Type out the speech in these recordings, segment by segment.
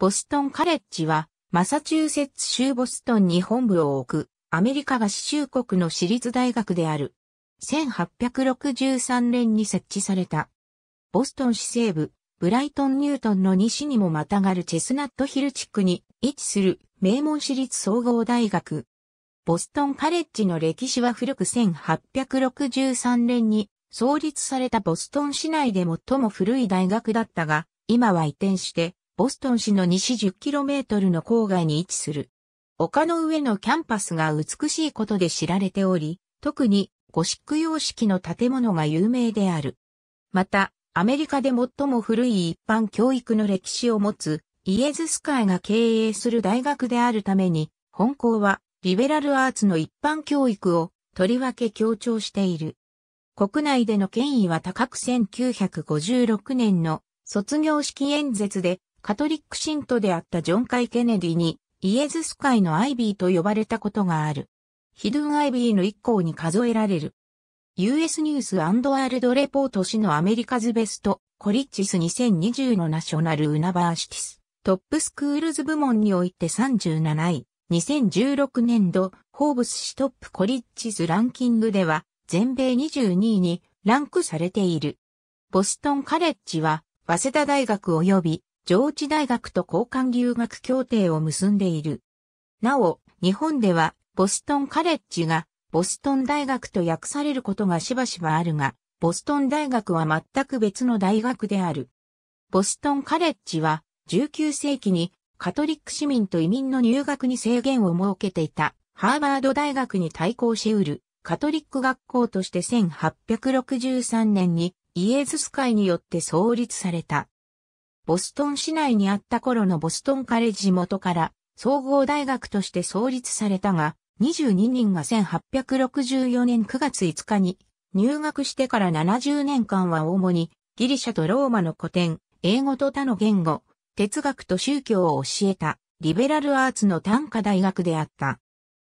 ボストンカレッジは、マサチューセッツ州ボストンに本部を置く、アメリカ合衆国の私立大学である。1863年に設置された。ボストン市西部、ブライトン・ニュートンの西にもまたがるチェスナットヒル地区に位置する名門私立総合大学。ボストンカレッジの歴史は古く1863年に創立されたボストン市内で最も古い大学だったが、今は移転してボストン市の西 10km の郊外に位置する。丘の上のキャンパスが美しいことで知られており、特にゴシック様式の建物が有名である。また、アメリカで最も古い一般教育の歴史を持つイエズス会が経営する大学であるために、本校はリベラルアーツの一般教育をとりわけ強調している。国内での権威は高く1956年の卒業式演説でカトリック信徒であったジョン・カイ・ケネディに、イエズス会のアイビーと呼ばれたことがある。ヒドゥン・アイビーの一行に数えられる。US ニュースワールドレポート誌のアメリカズベスト、コリッチス2020のナショナル・ウナバーシティス、トップスクールズ部門において37位、2016年度、ホーブス誌トップコリッチスランキングでは、全米22位にランクされている。ボストンカレッジは、早稲田大学及び上智大学と交換留学協定を結んでいる。なお、日本では、ボストンカレッジが、ボストン大学と訳されることがしばしばあるが、ボストン大学は全く別の大学である。ボストンカレッジは、19世紀に、カトリック市民と移民の入学に制限を設けていた、ハーバード大学に対抗しうる、カトリック学校として1863年に、イエズス会によって創立された。ボストン市内にあった頃のボストンカレッジ元から総合大学として創立されたが、22人が1864年9月5日に入学してから70年間は主にギリシャとローマの古典、英語と他の言語、哲学と宗教を教えたリベラルアーツの短科大学であった。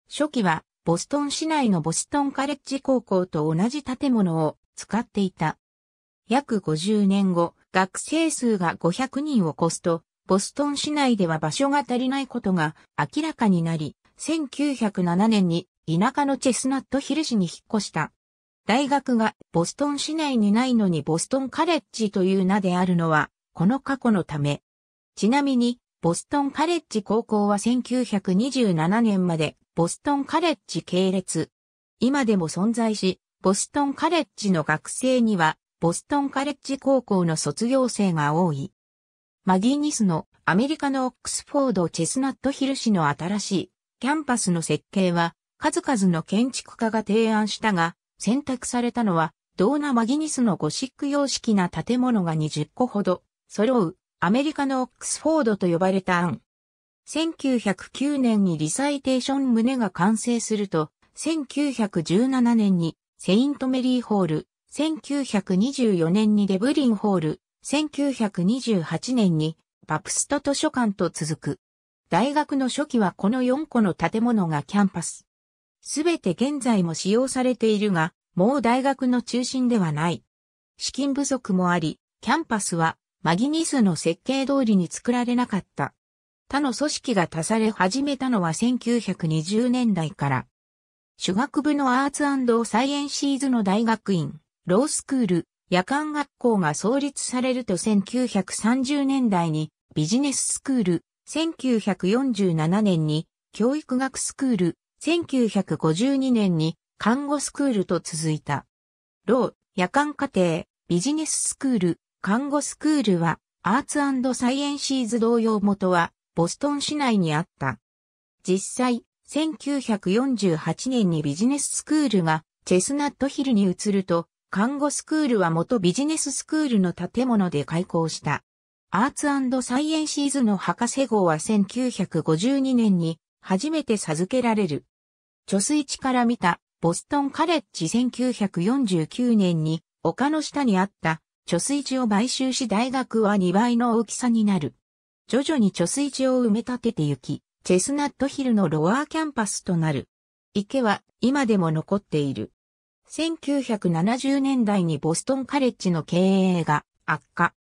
初期はボストン市内のボストンカレッジ高校と同じ建物を使っていた。約50年後、学生数が500人を超すと、ボストン市内では場所が足りないことが明らかになり、1907年に田舎のチェスナットヒル市に引っ越した。大学がボストン市内にないのにボストンカレッジという名であるのは、この過去のため。ちなみに、ボストンカレッジ高校は1927年までボストンカレッジ系列。今でも存在し、ボストンカレッジの学生にはボストンカレッジ高校の卒業生が多い。マギーニスのアメリカのオックスフォード・チェスナットヒル市の新しいキャンパスの設計は数々の建築家が提案したが選択されたのはドーナ・マギニスのゴシック様式な建物が20個ほど揃うアメリカのオックスフォードと呼ばれた案。1909年にリサイテーション棟が完成すると、1917年にセイントメリーホール、1924年にデブリンホール、1928年にバプスト図書館と続く。大学の初期はこの4個の建物がキャンパス。すべて現在も使用されているが、もう大学の中心ではない。資金不足もあり、キャンパスはマギニスの設計通りに作られなかった。他の組織が足され始めたのは1920年代から。主学部のアーツサイエンシーズの大学院。ロースクール、夜間学校が創立されると1930年代にビジネススクール、1947年に教育学スクール、1952年に看護スクールと続いた。ロー、夜間家庭、ビジネススクール、看護スクールはアーツサイエンシーズ同様元はボストン市内にあった。実際、1948年にビジネススクールがチェスナットヒルに移ると看護スクールは元ビジネススクールの建物で開校した。アーツサイエンシーズの博士号は1952年に初めて授けられる。貯水池から見たボストンカレッジ1949年に丘の下にあった貯水池を買収し大学は2倍の大きさになる。徐々に貯水池を埋め立ててゆき、チェスナットヒルのロワーキャンパスとなる。池は今でも残っている。1970年代にボストンカレッジの経営が悪化。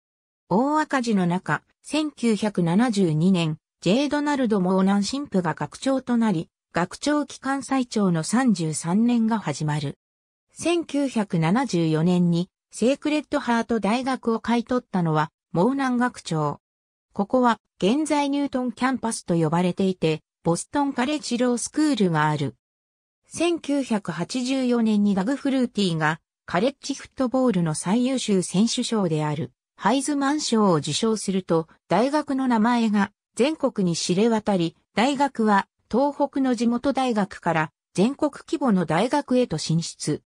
大赤字の中、1972年、J. ドナルド・モーナン神父が学長となり、学長機関最長の33年が始まる。1974年に、セークレット・ハート大学を買い取ったのは、モーナン学長。ここは、現在ニュートンキャンパスと呼ばれていて、ボストンカレッジロースクールがある。1984年にダグ・フルーティがカレッジフットボールの最優秀選手賞であるハイズマン賞を受賞すると大学の名前が全国に知れ渡り、大学は東北の地元大学から全国規模の大学へと進出。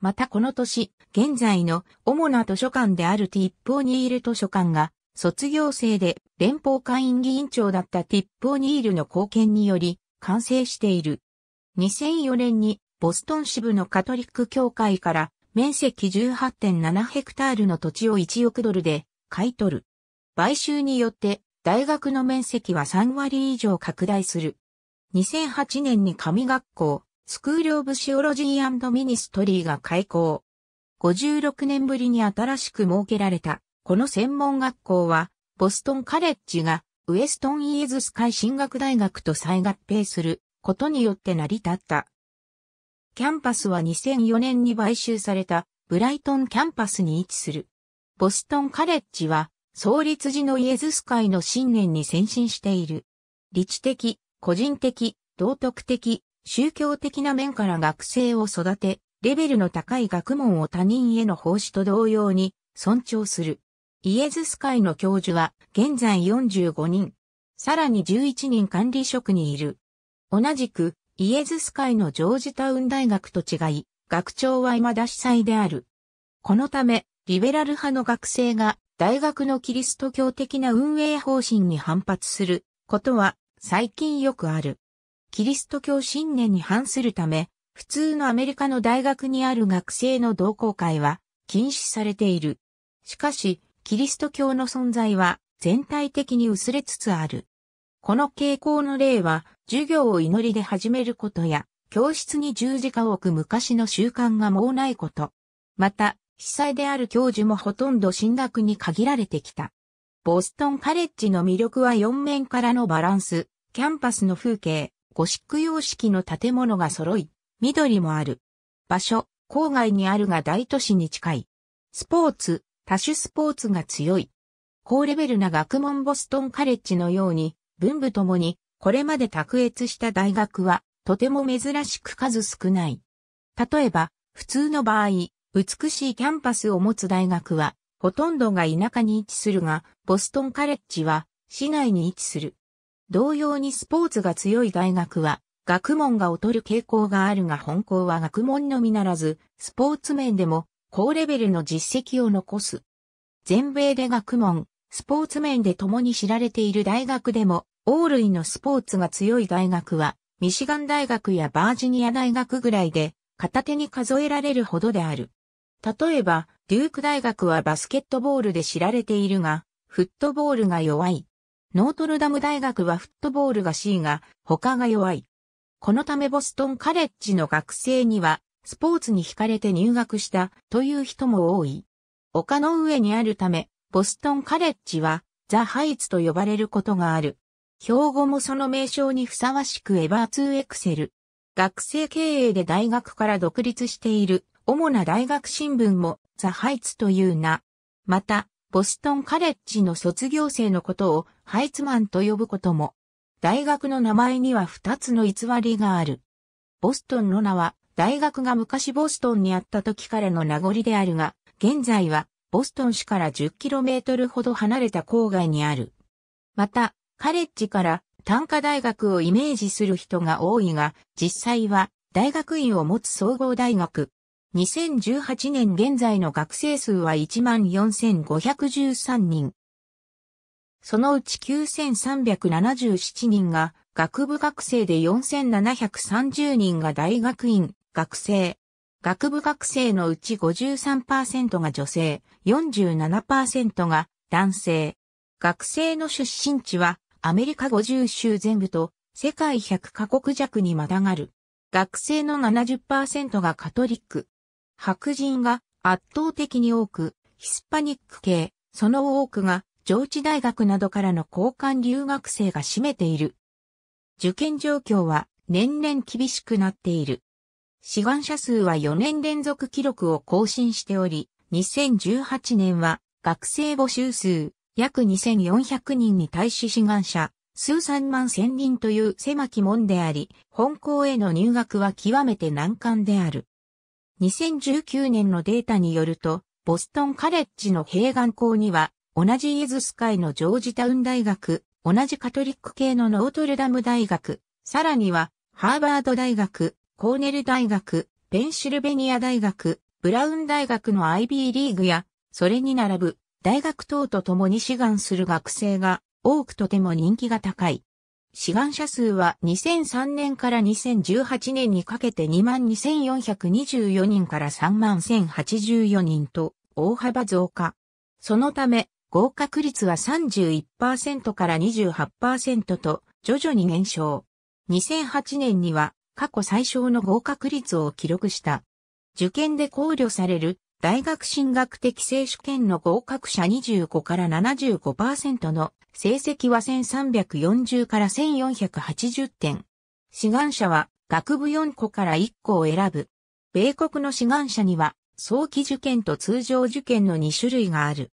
またこの年、現在の主な図書館であるティップ・オニール図書館が卒業生で連邦会員議員長だったティップ・オニールの貢献により完成している。2004年にボストン支部のカトリック教会から面積18.7ヘクタールの土地を1億ドルで買い取る。買収によって大学の面積は3割以上拡大する。2008年に神学校、スクール・オブ・シオロジーミニストリーが開校。56年ぶりに新しく設けられた、この専門学校は、ボストン・カレッジがウエストン・イーズス海進学大学と再合併することによって成り立った。キャンパスは2004年に買収されたブライトンキャンパスに位置する。ボストンカレッジは創立時のイエズス会の信念に先進している。理知的、個人的、道徳的、宗教的な面から学生を育て、レベルの高い学問を他人への奉仕と同様に尊重する。イエズス会の教授は現在45人、さらに11人管理職にいる。同じく、イエズス会のジョージタウン大学と違い、学長は未だ司祭である。このため、リベラル派の学生が大学のキリスト教的な運営方針に反発することは最近よくある。キリスト教信念に反するため、普通のアメリカの大学にある学生の同好会は禁止されている。しかし、キリスト教の存在は全体的に薄れつつある。この傾向の例は、授業を祈りで始めることや、教室に十字架を置く昔の習慣がもうないこと。また、被災である教授もほとんど進学に限られてきた。ボストンカレッジの魅力は四面からのバランス、キャンパスの風景、ゴシック様式の建物が揃い、緑もある。場所、郊外にあるが大都市に近い。スポーツ、多種スポーツが強い。高レベルな学問ボストンカレッジのように、文武ともにこれまで卓越した大学は、とても珍しく数少ない。例えば、普通の場合、美しいキャンパスを持つ大学は、ほとんどが田舎に位置するが、ボストンカレッジは、市内に位置する。同様にスポーツが強い大学は、学問が劣る傾向があるが本校は学問のみならず、スポーツ面でも高レベルの実績を残す。全米で学問、スポーツ面で共に知られている大学でもオ王類のスポーツが強い大学は、ミシガン大学やバージニア大学ぐらいで、片手に数えられるほどである。例えば、デューク大学はバスケットボールで知られているが、フットボールが弱い。ノートルダム大学はフットボールが C が、他が弱い。このためボストンカレッジの学生には、スポーツに惹かれて入学したという人も多い。丘の上にあるため、ボストンカレッジは、ザ・ハイツと呼ばれることがある。標語もその名称にふさわしくエバーツーエクセル。学生経営で大学から独立している主な大学新聞もザ・ハイツという名。また、ボストンカレッジの卒業生のことをハイツマンと呼ぶことも。大学の名前には二つの偽りがある。ボストンの名は大学が昔ボストンにあった時からの名残であるが、現在はボストン市から 10km ほど離れた郊外にある。また、カレッジから短科大学をイメージする人が多いが、実際は大学院を持つ総合大学。2018年現在の学生数は14,513人。そのうち9,377人が学部学生で4,730人が大学院、学生。学部学生のうち53%が女性、47%が男性。学生の出身地はアメリカ50州全部と世界100カ国弱にまたがる。学生の70%がカトリック。白人が圧倒的に多く、ヒスパニック系、その多くが上智大学などからの交換留学生が占めている。受験状況は年々厳しくなっている。志願者数は4年連続記録を更新しており、2018年は学生募集数約2400人に対し志願者、数三万千人という狭き門であり、本校への入学は極めて難関である。2019年のデータによると、ボストンカレッジの併願校には、同じイエズス会のジョージタウン大学、同じカトリック系のノートルダム大学、さらには、ハーバード大学、コーネル大学、ペンシルベニア大学、ブラウン大学の IB リーグや、それに並ぶ大学等と共に志願する学生が多くとても人気が高い。志願者数は2003年から2018年にかけて22,424人から31,084人と大幅増加。そのため、合格率は31%から28%と徐々に減少。2008年には過去最小の合格率を記録した。受験で考慮される大学進学的聖手権の合格者25から75%の成績は1340から1480点。志願者は学部4個から1個を選ぶ。米国の志願者には早期受験と通常受験の2種類がある。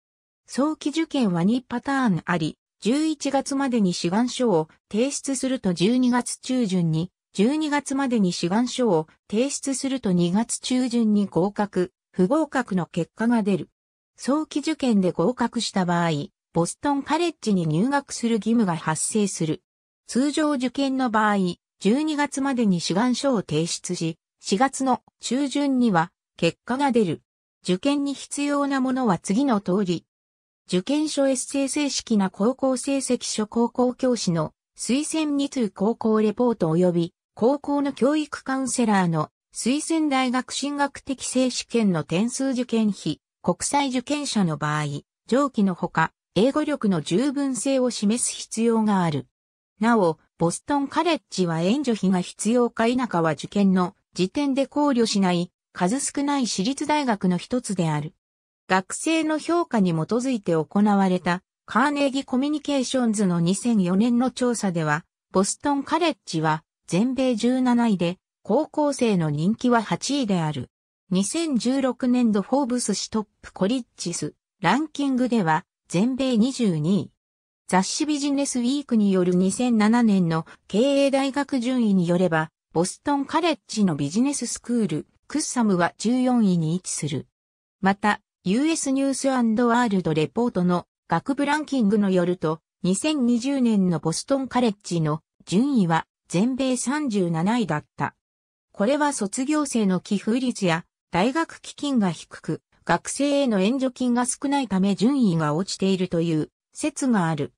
早期受験は2パターンあり、11月までに志願書を提出すると12月中旬に、12月までに志願書を提出すると2月中旬に合格、不合格の結果が出る。早期受験で合格した場合、ボストンカレッジに入学する義務が発生する。通常受験の場合、12月までに志願書を提出し、4月の中旬には結果が出る。受験に必要なものは次の通り。受験書エッセイ正式な高校成績書高校教師の推薦に通高校レポート及び高校の教育カウンセラーの推薦大学進学的制試験の点数受験費、国際受験者の場合、上記のほか、英語力の十分性を示す必要がある。なお、ボストンカレッジは援助費が必要か否かは受験の時点で考慮しない数少ない私立大学の一つである。学生の評価に基づいて行われたカーネギコミュニケーションズの2004年の調査では、ボストンカレッジは全米17位で高校生の人気は8位である。2016年度フォーブス誌トップコリッジスランキングでは全米22位。雑誌ビジネスウィークによる2007年の経営大学順位によれば、ボストンカレッジのビジネススクール、クッサムは14位に位置する。また、US ニュースワールドレポートの学部ランキングのよると、2020年のボストンカレッジの順位は全米37位だった。これは卒業生の寄付率や大学基金が低く、学生への援助金が少ないため順位が落ちているという説がある。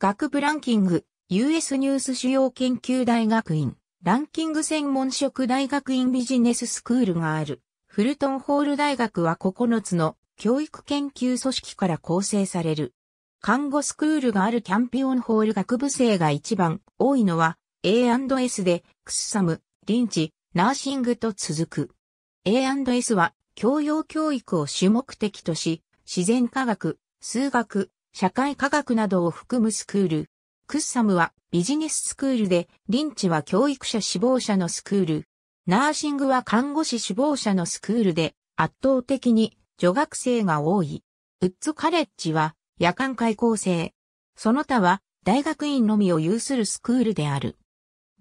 学部ランキング、US ニュース主要研究大学院、ランキング専門職大学院ビジネススクールがある。フルトンホール大学は9つの教育研究組織から構成される。看護スクールがあるキャンピオンホール学部生が一番多いのは A&S で、クッサム、リンチ、ナーシングと続く。A&S は教養教育を主目的とし、自然科学、数学、社会科学などを含むスクール。クッサムはビジネススクールで、リンチは教育者志望者のスクール。ナーシングは看護師志望者のスクールで、圧倒的に女学生が多い。ウッズカレッジは夜間開校生。その他は大学院のみを有するスクールである。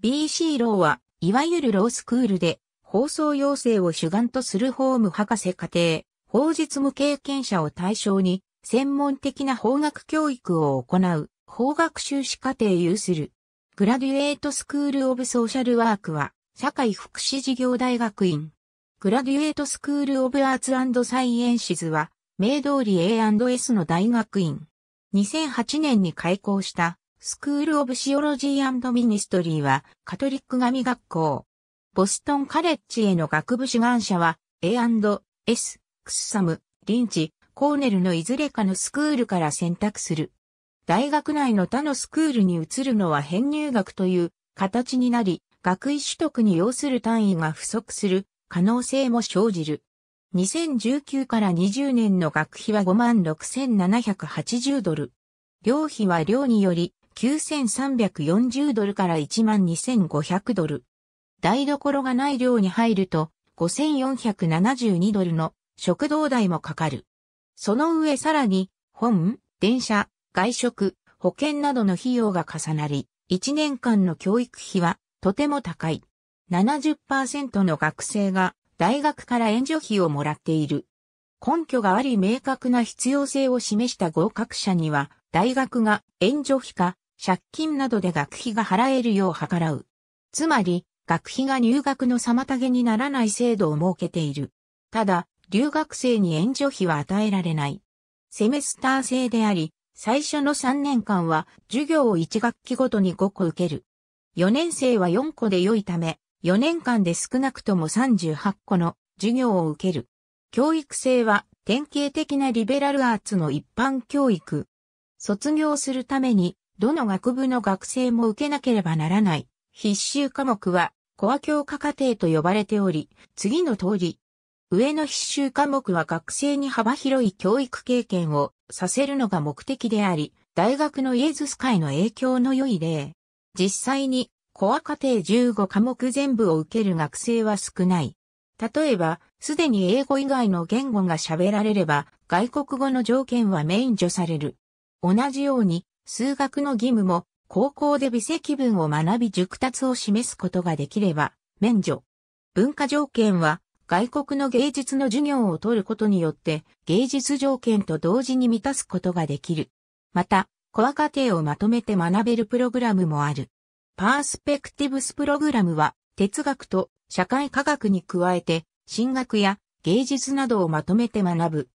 BC ローはいわゆるロースクールで、放送要請を主眼とする法務博士課程、法実務経験者を対象に、専門的な法学教育を行う、法学修士課程有する。グラデュエートスクールオブソーシャルワークは、社会福祉事業大学院。グラデュエートスクールオブアーツサイエンシズは、名通り A&S の大学院。2008年に開校したスクール・オブ・シオロジー・ミニストリーは、カトリック神学校。ボストン・カレッジへの学部志願者は、A&S、クッサム、リンチ、コーネルのいずれかのスクールから選択する。大学内の他のスクールに移るのは編入学という形になり、学位取得に要する単位が不足する可能性も生じる。2019から20年の学費は56,780ドル。寮費は寮により9340ドルから12500ドル。台所がない量に入ると、5472ドルの食堂代もかかる。その上さらに、本、電車、外食、保険などの費用が重なり、1年間の教育費はとても高い。70%の学生が大学から援助費をもらっている。根拠があり明確な必要性を示した合格者には、大学が援助費か借金などで学費が払えるよう計らう。つまり、学費が入学の妨げにならない制度を設けている。ただ、留学生に援助費は与えられない。セメスター制であり、最初の3年間は授業を1学期ごとに5個受ける。4年生は4個で良いため、4年間で少なくとも38個の授業を受ける。教育生は典型的なリベラルアーツの一般教育。卒業するためにどの学部の学生も受けなければならない。必修科目は、コア教科課程と呼ばれており、次の通り。上の必修科目は学生に幅広い教育経験をさせるのが目的であり、大学のイエズス会の影響の良い例。実際に、コア課程15科目全部を受ける学生は少ない。例えば、すでに英語以外の言語が喋られれば、外国語の条件は免除される。同じように、数学の義務も、高校で微積分を学び熟達を示すことができれば、免除。文化条件は、外国の芸術の授業を取ることによって、芸術条件と同時に満たすことができる。また、コア課程をまとめて学べるプログラムもある。パースペクティブスプログラムは、哲学と社会科学に加えて、進学や芸術などをまとめて学ぶ。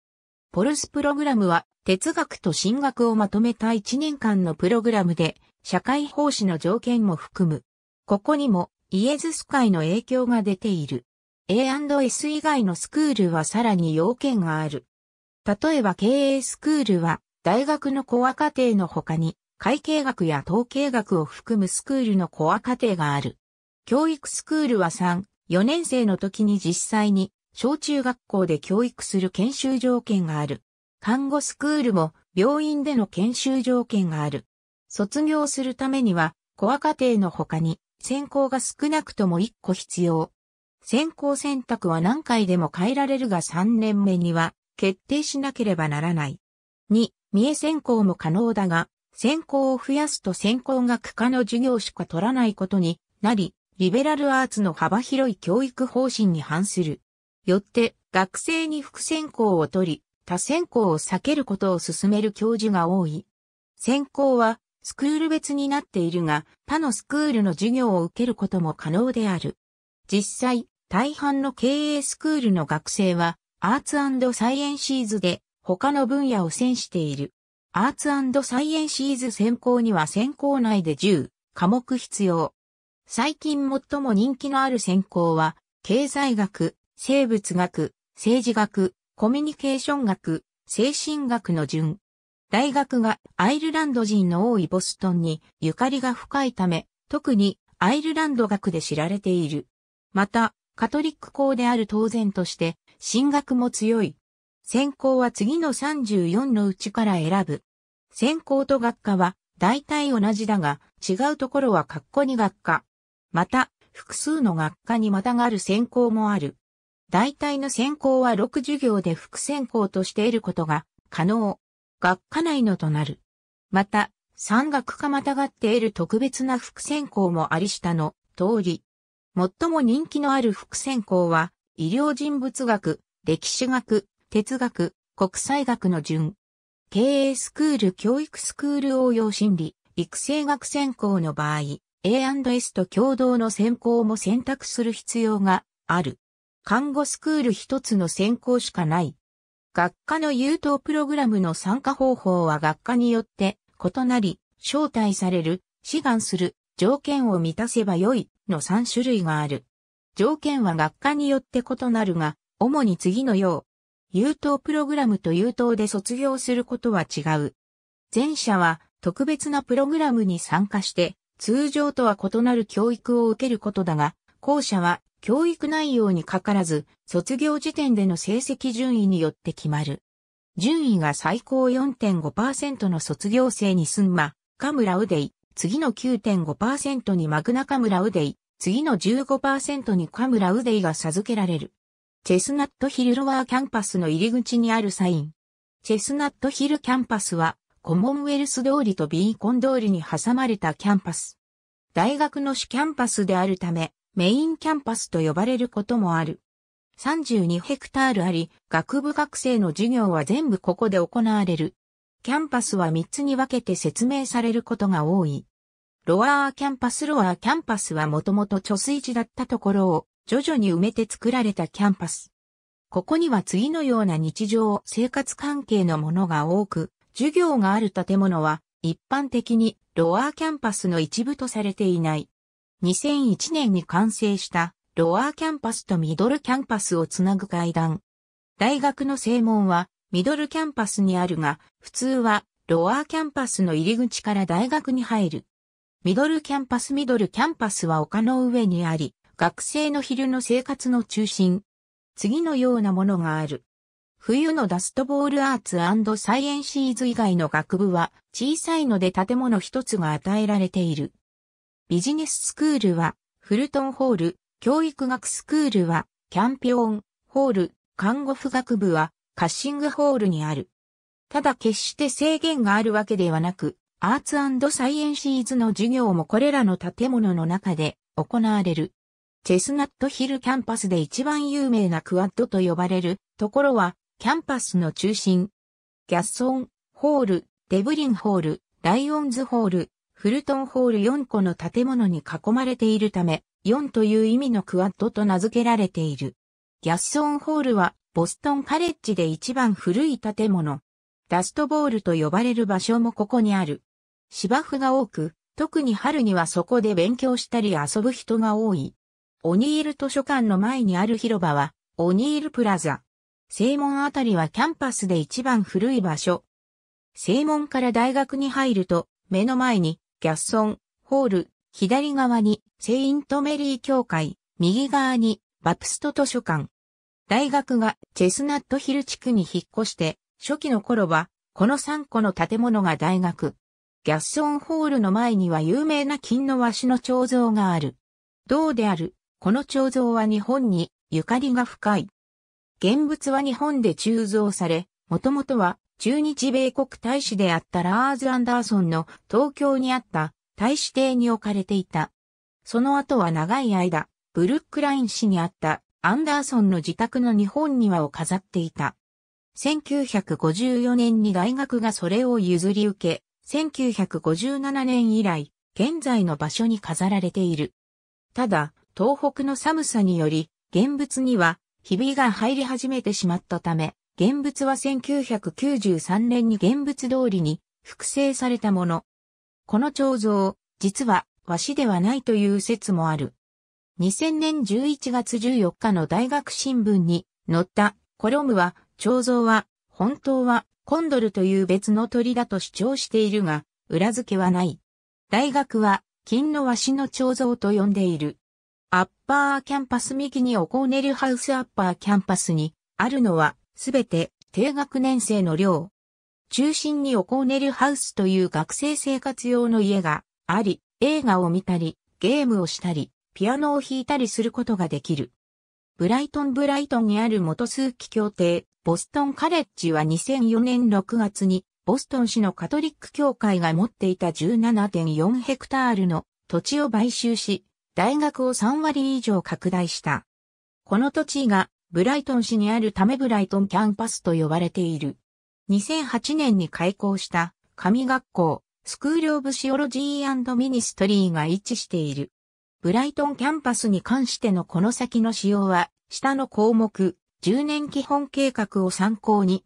ポルスプログラムは、哲学と進学をまとめた1年間のプログラムで、社会奉仕の条件も含む。ここにも、イエズス会の影響が出ている。A&S 以外のスクールはさらに要件がある。例えば経営スクールは、大学のコア課程の他に、会計学や統計学を含むスクールのコア課程がある。教育スクールは3、4年生の時に実際に小中学校で教育する研修条件がある。看護スクールも病院での研修条件がある。卒業するためには、コア課程の他に選考が少なくとも1個必要。選考選択は何回でも変えられるが3年目には決定しなければならない。2、三重専攻も可能だが、選考を増やすと専攻学科の授業しか取らないことになり、リベラルアーツの幅広い教育方針に反する。よって、学生に副専攻を取り、他選考を避けることを進める教授が多い。選考はスクール別になっているが、他のスクールの授業を受けることも可能である。実際、大半の経営スクールの学生は、アーツサイエンシーズで他の分野を選している。アーツサイエンシーズ選考には選考内で10科目必要。最近最も人気のある選考は、経済学、生物学、政治学、コミュニケーション学、精神学の順。大学がアイルランド人の多いボストンにゆかりが深いため、特にアイルランド学で知られている。また、カトリック校である当然として、進学も強い。専攻は次の34のうちから選ぶ。専攻と学科は大体同じだが、違うところは括弧に学科。また、複数の学科にまたがる専攻もある。大体の専攻は6授業で副専攻として得ることが可能。学科内のとなる。また、産学科またがって得る特別な副専攻もあり下の通り。最も人気のある副専攻は、医療人物学、歴史学、哲学、国際学の順。経営スクール教育スクール応用心理、育成学専攻の場合、A&S と共同の専攻も選択する必要がある。看護スクール一つの専攻しかない。学科の優等プログラムの参加方法は学科によって異なり、招待される、志願する、条件を満たせばよいの3種類がある。条件は学科によって異なるが、主に次のよう。優等プログラムと優等で卒業することは違う。前者は特別なプログラムに参加して、通常とは異なる教育を受けることだが、後者は教育内容にかからず、卒業時点での成績順位によって決まる。順位が最高4.5%の卒業生にスンマ、カムラウデイ、次の9.5%にマグナカムラウデイ、次の15%にカムラウデイが授けられる。チェスナットヒルロワーキャンパスの入り口にあるサイン。チェスナットヒルキャンパスは、コモンウェルス通りとビーコン通りに挟まれたキャンパス。大学の主キャンパスであるため、メインキャンパスと呼ばれることもある。32ヘクタールあり、学部学生の授業は全部ここで行われる。キャンパスは3つに分けて説明されることが多い。ロアーキャンパスロアーキャンパスはもともと貯水池だったところを徐々に埋めて作られたキャンパス。ここには次のような日常生活関係のものが多く、授業がある建物は一般的にロアーキャンパスの一部とされていない。2001年に完成したロアーキャンパスとミドルキャンパスをつなぐ階段。大学の正門はミドルキャンパスにあるが、普通はロアーキャンパスの入り口から大学に入る。ミドルキャンパスミドルキャンパスは丘の上にあり、学生の昼の生活の中心。次のようなものがある。冬のダストボールアーツサイエンシーズ以外の学部は小さいので建物一つが与えられている。ビジネススクールは、フルトンホール、教育学スクールは、キャンピオン、ホール、看護婦学部は、カッシングホールにある。ただ決して制限があるわけではなく、アーツサイエンシーズの授業もこれらの建物の中で行われる。チェスナットヒルキャンパスで一番有名なクワッドと呼ばれるところは、キャンパスの中心。ギャッソン、ホール、デブリンホール、ライオンズホール、フルトンホール4個の建物に囲まれているため、4という意味のクワッドと名付けられている。ギャッソンホールは、ボストンカレッジで一番古い建物。ダストボールと呼ばれる場所もここにある。芝生が多く、特に春にはそこで勉強したり遊ぶ人が多い。オニール図書館の前にある広場は、オニールプラザ。正門あたりはキャンパスで一番古い場所。正門から大学に入ると、目の前にギャッソン、ホール、左側にセイントメリー教会、右側にバプスト図書館。大学がチェスナットヒル地区に引っ越して、初期の頃は、この3個の建物が大学。ギャッソンホールの前には有名な金の和紙の彫像がある。銅である、この彫像は日本にゆかりが深い。現物は日本で鋳造され、もともとは中日米国大使であったラーズ・アンダーソンの東京にあった大使邸に置かれていた。その後は長い間、ブルックライン市にあったアンダーソンの自宅の日本庭を飾っていた。1954年に大学がそれを譲り受け、1957年以来、現在の場所に飾られている。ただ、東北の寒さにより、現物には、ひびが入り始めてしまったため、現物は1993年に現物通りに複製されたもの。この彫像、実は和紙ではないという説もある。2000年11月14日の大学新聞に載ったコロムは彫像は本当はコンドルという別の鳥だと主張しているが裏付けはない。大学は金の和紙の彫像と呼んでいる。アッパーキャンパス右にオコーネルハウスアッパーキャンパスにあるのはすべて低学年生の寮。中心にオコーネルハウスという学生生活用の家があり、映画を見たり、ゲームをしたり、ピアノを弾いたりすることができる。ブライトンブライトンにある元数期協定、ボストンカレッジは2004年6月に、ボストン市のカトリック協会が持っていた17.4ヘクタールの土地を買収し、大学を3割以上拡大した。この土地がブライトン市にあるためブライトンキャンパスと呼ばれている。2008年に開校した神学校、スクールオブシオロジーミニストリーが一致している。ブライトンキャンパスに関してのこの先の使用は、下の項目、10年基本計画を参考に、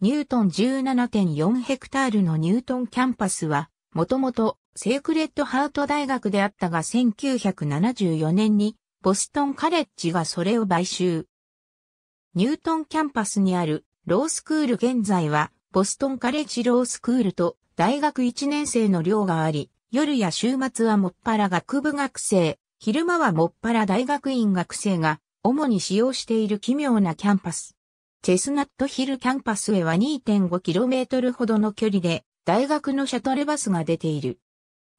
ニュートン17.4ヘクタールのニュートンキャンパスは、もともとセークレットハート大学であったが1974年にボストンカレッジがそれを買収。ニュートンキャンパスにあるロースクール現在はボストンカレッジロースクールと大学1年生の寮があり、夜や週末はもっぱら学部学生、昼間はもっぱら大学院学生が主に使用している奇妙なキャンパス。チェスナットヒルキャンパスへは 2.5km ほどの距離で大学のシャトルバスが出ている。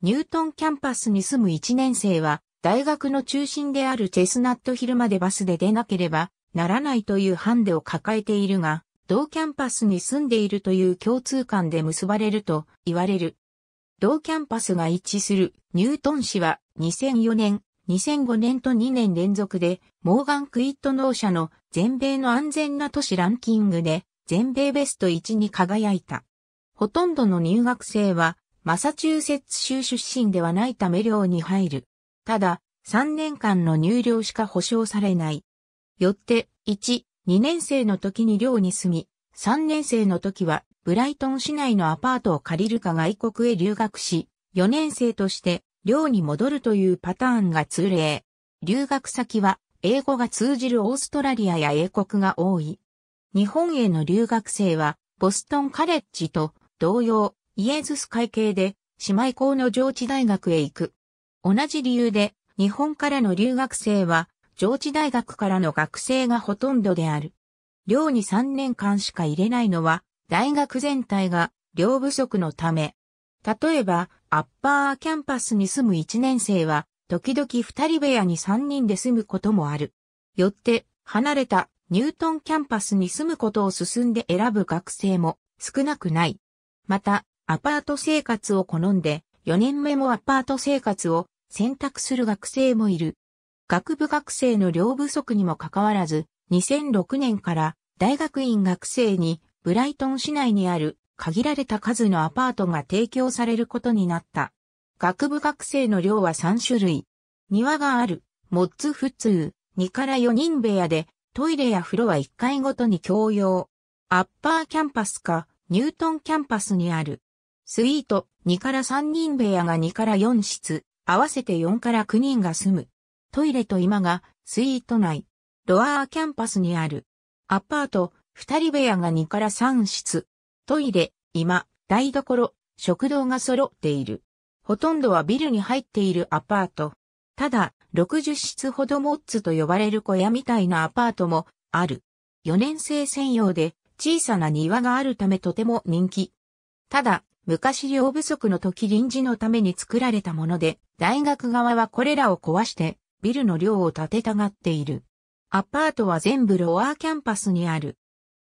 ニュートンキャンパスに住む1年生は大学の中心であるチェスナットヒルまでバスで出なければならないというハンデを抱えているが、同キャンパスに住んでいるという共通感で結ばれると言われる。同キャンパスが一致するニュートン氏は2004年、2005年と2年連続でモーガン・クイット農社の全米の安全な都市ランキングで全米ベスト1に輝いた。ほとんどの入学生はマサチューセッツ州出身ではないため寮に入る。ただ、3年間の入寮しか保証されないよって、1、2年生の時に寮に住み、3年生の時はブライトン市内のアパートを借りるか外国へ留学し、4年生として寮に戻るというパターンが通例。留学先は英語が通じるオーストラリアや英国が多い。日本への留学生はボストンカレッジと同様イエズス会系で姉妹校の上智大学へ行く。同じ理由で日本からの留学生は上智大学からの学生がほとんどである。寮に3年間しか入れないのは、大学全体が寮不足のため。例えば、アッパーキャンパスに住む1年生は、時々2人部屋に3人で住むこともある。よって、離れたニュートンキャンパスに住むことを進んで選ぶ学生も少なくない。また、アパート生活を好んで、4年目もアパート生活を選択する学生もいる。学部学生の量不足にもかかわらず、2006年から大学院学生にブライトン市内にある限られた数のアパートが提供されることになった。学部学生の寮は3種類。庭がある、モッツ普通、2から4人部屋で、トイレや風呂は1階ごとに共用。アッパーキャンパスか、ニュートンキャンパスにある。スイート、2から3人部屋が2から4室、合わせて4から9人が住む。トイレと居間がスイート内、ロアーキャンパスにある。アパート、二人部屋が2から3室。トイレ、居間、台所、食堂が揃っている。ほとんどはビルに入っているアパート。ただ、60室ほどモッツと呼ばれる小屋みたいなアパートもある。4年生専用で小さな庭があるためとても人気。ただ、昔量不足の時臨時のために作られたもので、大学側はこれらを壊してビルの寮を建てたがっている。アパートは全部ロアーキャンパスにある。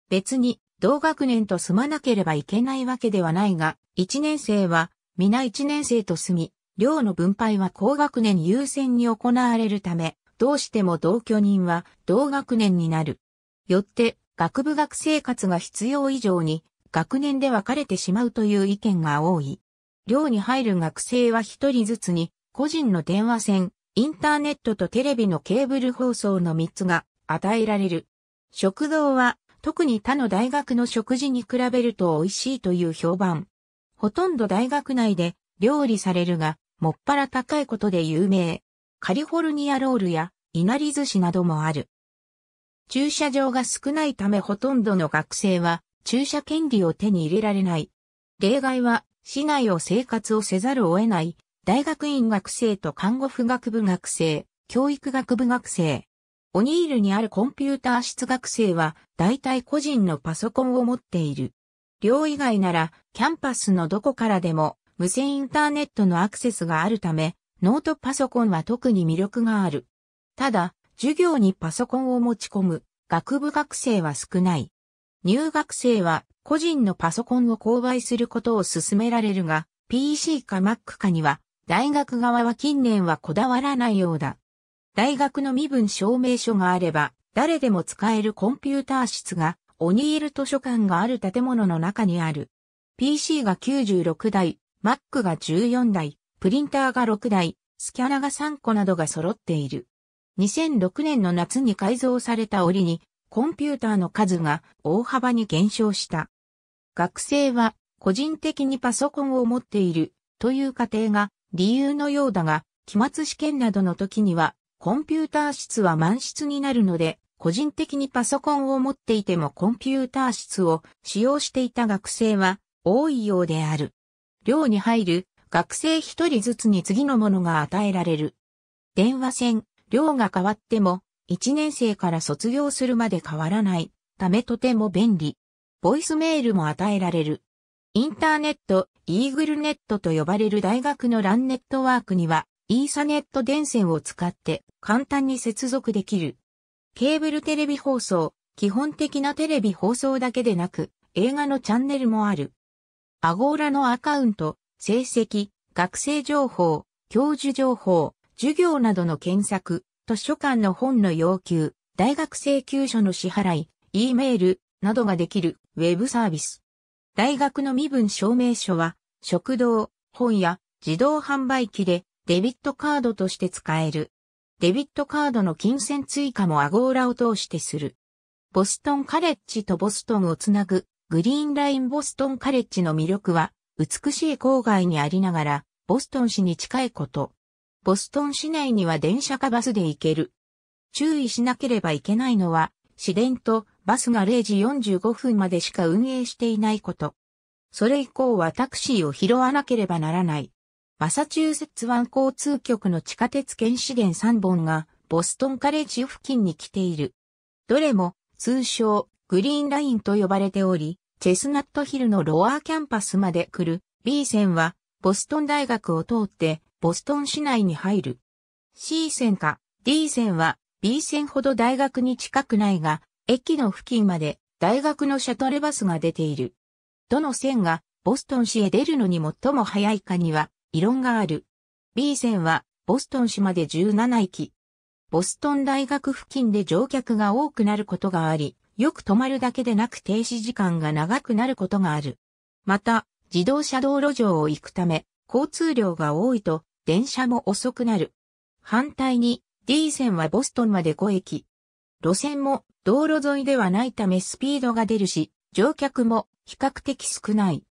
別に同学年と住まなければいけないわけではないが、一年生は皆一年生と住み、寮の分配は高学年優先に行われるため、どうしても同居人は同学年になる。よって学部学生活が必要以上に学年で分かれてしまうという意見が多い。寮に入る学生は一人ずつに個人の電話線、インターネットとテレビのケーブル放送の3つが与えられる。食堂は特に他の大学の食事に比べると美味しいという評判。ほとんど大学内で料理されるが、もっぱら高いことで有名。カリフォルニアロールや稲荷寿司などもある。駐車場が少ないためほとんどの学生は駐車権利を手に入れられない。例外は市内を生活をせざるを得ない大学院学生と看護婦学部学生、教育学部学生。オニールにあるコンピューター室学生は、大体個人のパソコンを持っている。寮以外なら、キャンパスのどこからでも、無線インターネットのアクセスがあるため、ノートパソコンは特に魅力がある。ただ、授業にパソコンを持ち込む、学部学生は少ない。入学生は、個人のパソコンを購買することを勧められるが、PC か Mac かには大学側は近年はこだわらないようだ。大学の身分証明書があれば、誰でも使えるコンピューター室が、オニール図書館がある建物の中にある。PC が96台、Mac が14台、プリンターが6台、スキャナが3個などが揃っている。2006年の夏に改造された折に、コンピューターの数が大幅に減少した。学生は個人的にパソコンを持っているという家庭が理由のようだが、期末試験などの時には、コンピューター室は満室になるので、個人的にパソコンを持っていてもコンピューター室を使用していた学生は多いようである。寮に入る学生一人ずつに次のものが与えられる。電話線、寮が変わっても、一年生から卒業するまで変わらないためとても便利。ボイスメールも与えられる。インターネット、イーグルネットと呼ばれる大学のランネットワークには、イーサネット電線を使って簡単に接続できる。ケーブルテレビ放送、基本的なテレビ放送だけでなく、映画のチャンネルもある。アゴーラのアカウント、成績、学生情報、教授情報、授業などの検索、図書館の本の要求、大学請求書の支払い、E メールなどができるウェブサービス。大学の身分証明書は、食堂、本屋、自動販売機でデビットカードとして使える。デビットカードの金銭追加もアゴーラを通してする。ボストンカレッジとボストンをつなぐグリーンラインボストンカレッジの魅力は美しい郊外にありながらボストン市に近いこと。ボストン市内には電車かバスで行ける。注意しなければいけないのは市電とバスが0時45分までしか運営していないこと。それ以降はタクシーを拾わなければならない。マサチューセッツ湾交通局の地下鉄検視電3本がボストンカレッジ付近に来ている。どれも通称グリーンラインと呼ばれており、チェスナットヒルのロアーキャンパスまで来る B 線はボストン大学を通ってボストン市内に入る。C 線か D 線は B 線ほど大学に近くないが駅の付近まで大学のシャトルバスが出ている。どの線がボストン市へ出るのに最も早いかには異論がある。B 線はボストン市まで17駅。ボストン大学付近で乗客が多くなることがあり、よく止まるだけでなく停止時間が長くなることがある。また、自動車道路上を行くため、交通量が多いと電車も遅くなる。反対に D 線はボストンまで5駅。路線も道路沿いではないためスピードが出るし、乗客も比較的少ない。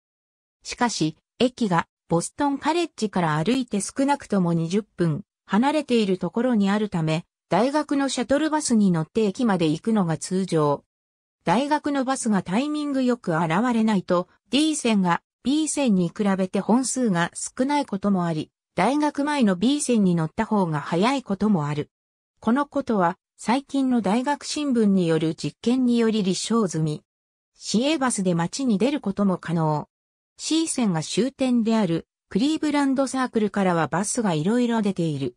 しかし、駅がボストンカレッジから歩いて少なくとも20分離れているところにあるため、大学のシャトルバスに乗って駅まで行くのが通常。大学のバスがタイミングよく現れないと、D 線が B 線に比べて本数が少ないこともあり、大学前の B 線に乗った方が早いこともある。このことは最近の大学新聞による実験により立証済み。市営バスで街に出ることも可能。C 線が終点であるクリーブランドサークルからはバスがいろいろ出ている。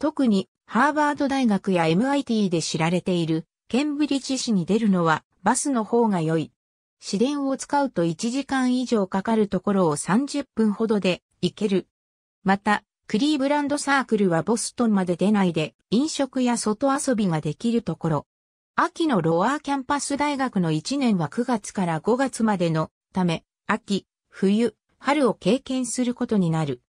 特にハーバード大学や MIT で知られているケンブリッジ市に出るのはバスの方が良い。市電を使うと1時間以上かかるところを30分ほどで行ける。また、クリーブランドサークルはボストンまで出ないで飲食や外遊びができるところ。秋のロアーキャンパス大学の1年は9月から5月までのため、秋、冬、春を経験することになる。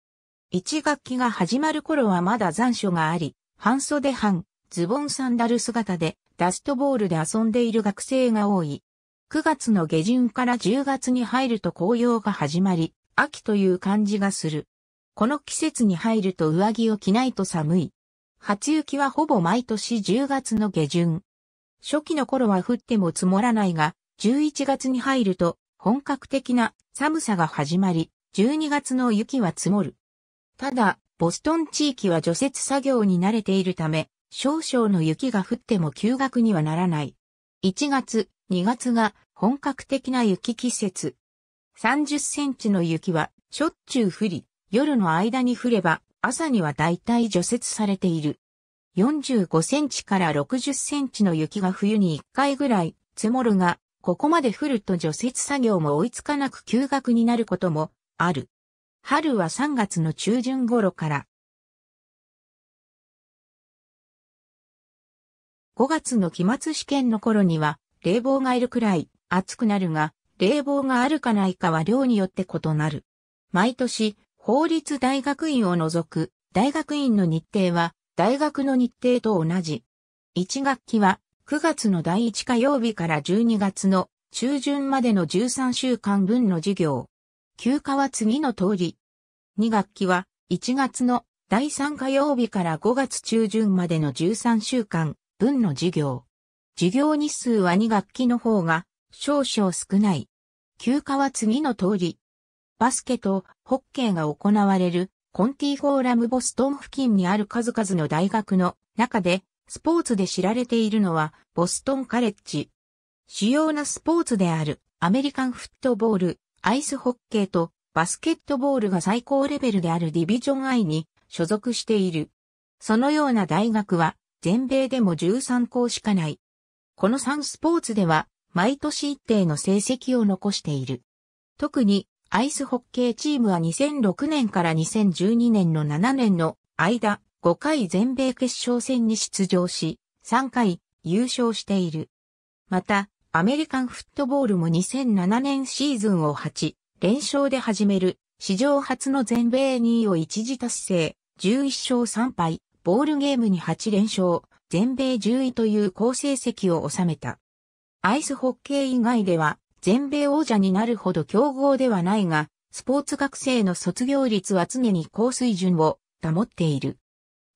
1学期が始まる頃はまだ残暑があり、半袖半、ズボンサンダル姿でダストボールで遊んでいる学生が多い。9月の下旬から10月に入ると紅葉が始まり、秋という感じがする。この季節に入ると上着を着ないと寒い。初雪はほぼ毎年10月の下旬。初期の頃は降っても積もらないが、11月に入ると本格的な寒さが始まり、12月の雪は積もる。ただ、ボストン地域は除雪作業に慣れているため、少々の雪が降っても休学にはならない。1月、2月が本格的な雪季節。30センチの雪はしょっちゅう降り、夜の間に降れば、朝には大体除雪されている。45センチから60センチの雪が冬に1回ぐらい積もるが、ここまで降ると除雪作業も追いつかなく休学になることもある。春は3月の中旬頃から。5月の期末試験の頃には冷房がいるくらい暑くなるが、冷房があるかないかは量によって異なる。毎年法律大学院を除く大学院の日程は大学の日程と同じ。1学期は9月の第1火曜日から12月の中旬までの13週間分の授業。休暇は次の通り。2学期は1月の第3火曜日から5月中旬までの13週間分の授業。授業日数は2学期の方が少々少ない。休暇は次の通り。バスケとホッケーが行われるコンティフォーラムボストン付近にある数々の大学の中でスポーツで知られているのはボストンカレッジ。主要なスポーツであるアメリカンフットボール、アイスホッケーとバスケットボールが最高レベルであるディビジョン I に所属している。そのような大学は全米でも13校しかない。この3スポーツでは毎年一定の成績を残している。特にアイスホッケーチームは2006年から2012年の7年の間、5回全米決勝戦に出場し、3回優勝している。また、アメリカンフットボールも2007年シーズンを8連勝で始める史上初の全米2位を一時達成、11勝3敗、ボールゲームに8連勝、全米10位という好成績を収めた。アイスホッケー以外では、全米王者になるほど強豪ではないが、スポーツ学生の卒業率は常に高水準を保っている。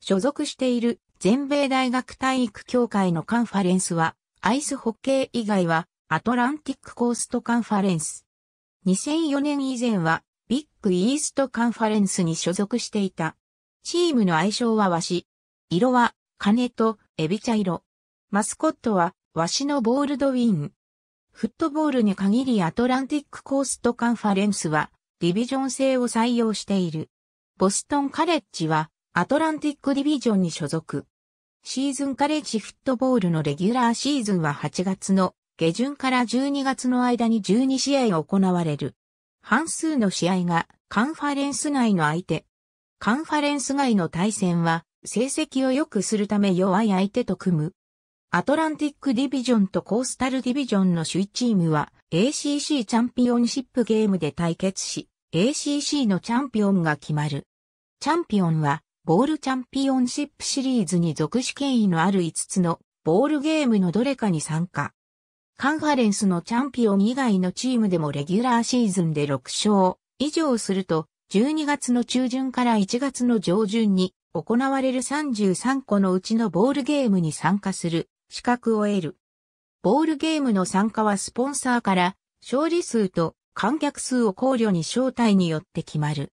所属している全米大学体育協会のカンファレンスは、アイスホッケー以外はアトランティックコーストカンファレンス。2004年以前はビッグイーストカンファレンスに所属していた。チームの愛称はワシ。色は金とエビ茶色。マスコットはワシのボールドウィン。フットボールに限りアトランティックコーストカンファレンスはディビジョン制を採用している。ボストンカレッジはアトランティックディビジョンに所属。シーズンカレッジフットボールのレギュラーシーズンは8月の下旬から12月の間に12試合行われる。半数の試合がカンファレンス内の相手。カンファレンス外の対戦は成績を良くするため弱い相手と組むアトランティックディビジョンとコースタルディビジョンの首位チームは ACC チャンピオンシップゲームで対決し、ACC のチャンピオンが決まる。チャンピオンは、ボールチャンピオンシップシリーズに属し権威のある5つのボールゲームのどれかに参加。カンファレンスのチャンピオン以外のチームでもレギュラーシーズンで6勝以上すると、12月の中旬から1月の上旬に行われる33個のうちのボールゲームに参加する資格を得る。ボールゲームの参加はスポンサーから勝利数と観客数を考慮に招待によって決まる。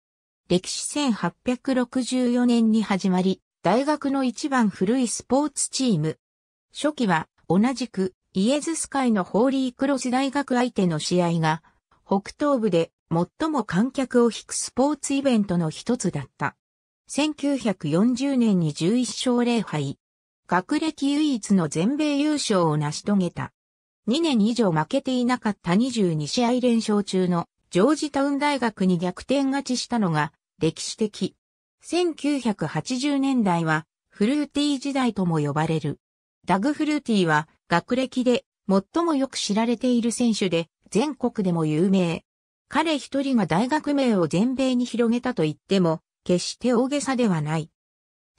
歴史1864年に始まり、大学の一番古いスポーツチーム。初期は同じくイエズス会のホーリークロス大学相手の試合が北東部で最も観客を引くスポーツイベントの一つだった。1940年に11勝0敗、学歴唯一の全米優勝を成し遂げた。2年以上負けていなかった22試合連勝中のジョージタウン大学に逆転勝ちしたのが歴史的。1980年代はフルーティー時代とも呼ばれる。ダグ・フルーティーは学歴で最もよく知られている選手で全国でも有名。彼一人が大学名を全米に広げたと言っても決して大げさではない。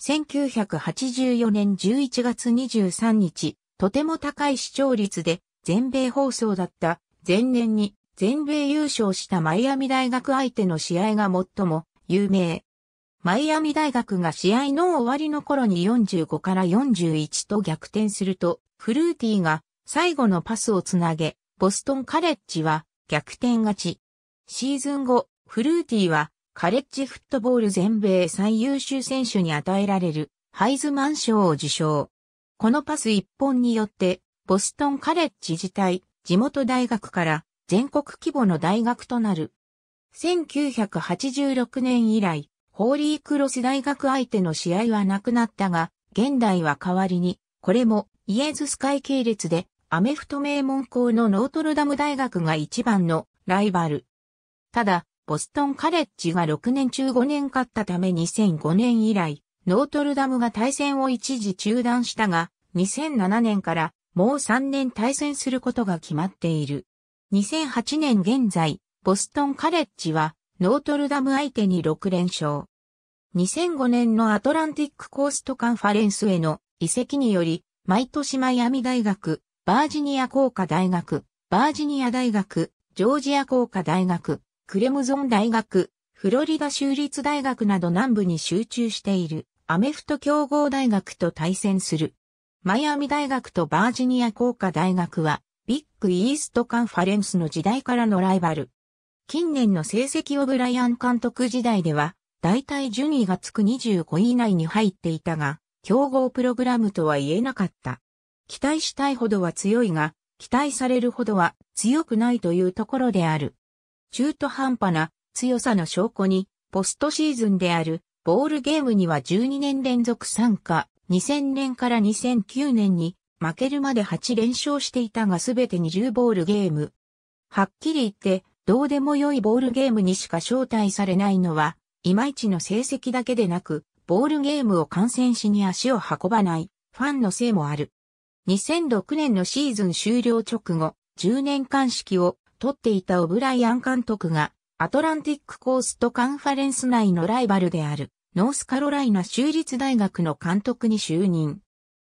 1984年11月23日、とても高い視聴率で全米放送だった前年に全米優勝したマイアミ大学相手の試合が最も有名。マイアミ大学が試合の終わりの頃に45から41と逆転すると、フルーティーが最後のパスをつなげ、ボストンカレッジは逆転勝ち。シーズン後、フルーティーはカレッジフットボール全米最優秀選手に与えられるハイズマン賞を受賞。このパス一本によって、ボストンカレッジ自体、地元大学から全国規模の大学となる。1986年以来、ホーリークロス大学相手の試合はなくなったが、現代は代わりに、これもイエズス会系列で、アメフト名門校のノートルダム大学が一番のライバル。ただ、ボストンカレッジが6年中5年勝ったため2005年以来、ノートルダムが対戦を一時中断したが、2007年からもう3年対戦することが決まっている。2008年現在、ボストンカレッジはノートルダム相手に6連勝。2005年のアトランティックコーストカンファレンスへの移籍により、毎年マイアミ大学、バージニア工科大学、バージニア大学、ジョージア工科大学、クレムゾン大学、フロリダ州立大学など南部に集中しているアメフト競合大学と対戦する。マイアミ大学とバージニア工科大学はビッグイーストカンファレンスの時代からのライバル。近年の成績をブライアン監督時代では、大体順位がつく25位以内に入っていたが、競合プログラムとは言えなかった。期待したいほどは強いが、期待されるほどは強くないというところである。中途半端な強さの証拠に、ポストシーズンであるボールゲームには12年連続参加、2000年から2009年に負けるまで8連勝していたがすべて20ボールゲーム。はっきり言って、どうでも良いボールゲームにしか招待されないのは、いまいちの成績だけでなく、ボールゲームを観戦しに足を運ばない、ファンのせいもある。2006年のシーズン終了直後、10年間式を取っていたオブライアン監督が、アトランティックコーストカンファレンス内のライバルである、ノースカロライナ州立大学の監督に就任。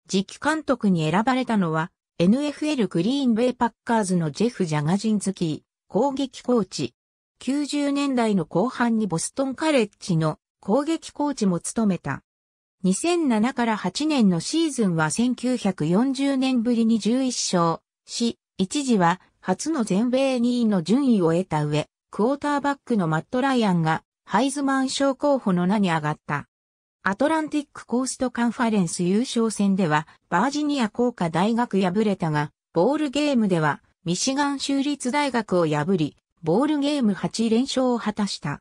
次期監督に選ばれたのは、NFL グリーンベイパッカーズのジェフ・ジャガジンズキー、攻撃コーチ。90年代の後半にボストンカレッジの攻撃コーチも務めた。2007から8年のシーズンは1940年ぶりに11勝し、一時は初の全米2位の順位を得た上、クォーターバックのマット・ライアンがハイズマン賞候補の名に上がった。アトランティックコーストカンファレンス優勝戦ではバージニア工科大学敗れたが、ボールゲームではミシガン州立大学を破り、ボールゲーム8連勝を果たした。